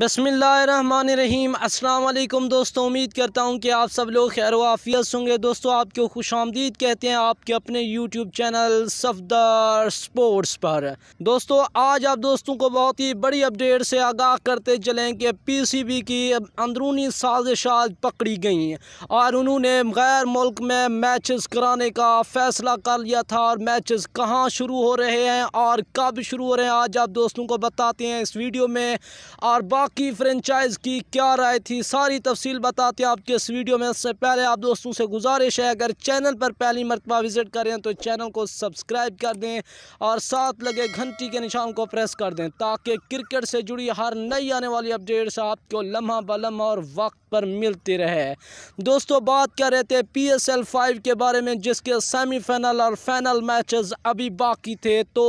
बसमीम अल्लाम दोस्तों उम्मीद करता हूँ कि आप सब लोग खैर वाफियत होंगे दोस्तों आपको खुश आमदीद कहते हैं आपके अपने यूट्यूब चैनल सफदर स्पोर्ट्स पर दोस्तों आज आप दोस्तों को बहुत ही बड़ी अपडेट से आगाह करते चलें कि पीसीबी की अंदरूनी साजिशा पकड़ी गई हैं और उन्होंने गैर मुल्क में मैचज़ कराने का फ़ैसला कर लिया था और मैचज़ कहाँ शुरू हो रहे हैं और कब शुरू हो रहे हैं आज आप दोस्तों को बताते हैं इस वीडियो में और बाकी की फ्रेंचाइज की क्या राय थी सारी तफसील बताते हैं आपके इस वीडियो में इससे पहले आप दोस्तों से गुजारिश है अगर चैनल पर पहली मरतबा विज़िट करें तो चैनल को सब्सक्राइब कर दें और साथ लगे घंटी के निशान को प्रेस कर दें ताकि क्रिकेट से जुड़ी हर नई आने वाली अपडेट्स आपको लम्हा बलम और वक्त पर मिलती रहे दोस्तों बात कर रहे थे पी एस एल फाइव के बारे में जिसके सेमीफाइनल और फाइनल मैच अभी बाकी थे तो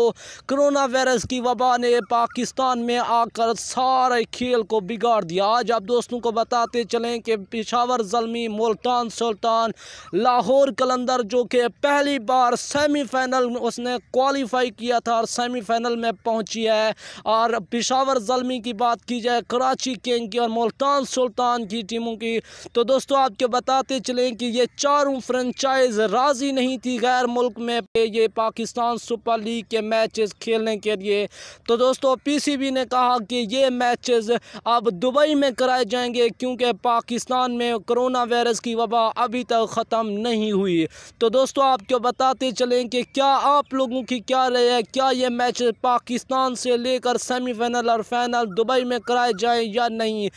कोरोना वायरस की वबा ने पाकिस्तान में आकर सारे खेल को बिगाड़ दिया आज आप दोस्तों को बताते चलें कि पिशावर जलमी मुल्तान सुल्तान लाहौर कलंदर जो कि पहली बार सेमीफाइनल उसने क्वालिफाई किया था और सेमीफाइनल में पहुंची है और पिशावर जलमी की बात की जाए कराची किंग की और मुल्तान सुल्तान की टीमों की तो दोस्तों आपके बताते चलें कि ये चारों फ्रेंचाइज राज़ी नहीं थी गैर मुल्क में ये पाकिस्तान सुपर लीग के मैचेस खेलने के लिए तो दोस्तों पीसीबी ने कहा कि ये मैचेस अब दुबई में कराए जाएंगे क्योंकि पाकिस्तान में करोना वायरस की वबा अभी तक ख़त्म नहीं हुई तो दोस्तों आपको बताते चलें कि क्या आप लोगों की क्या राय है क्या ये मैच पाकिस्तान से लेकर सेमीफाइनल और फाइनल दुबई में कराए जाए या नहीं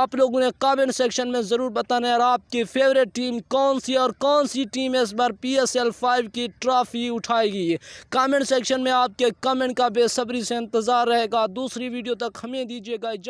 आप लोगों ने कमेंट सेक्शन में ज़रूर बताना है आपकी फेवरेट टीम कौन सी और कौन सी टीम इस बार पी एस एल फाइव की ट्रॉफी उठाएगी कमेंट सेक्शन में आपके कमेंट का बेसब्री से इंतज़ार रहेगा दूसरी वीडियो तक हमें दीजिएगा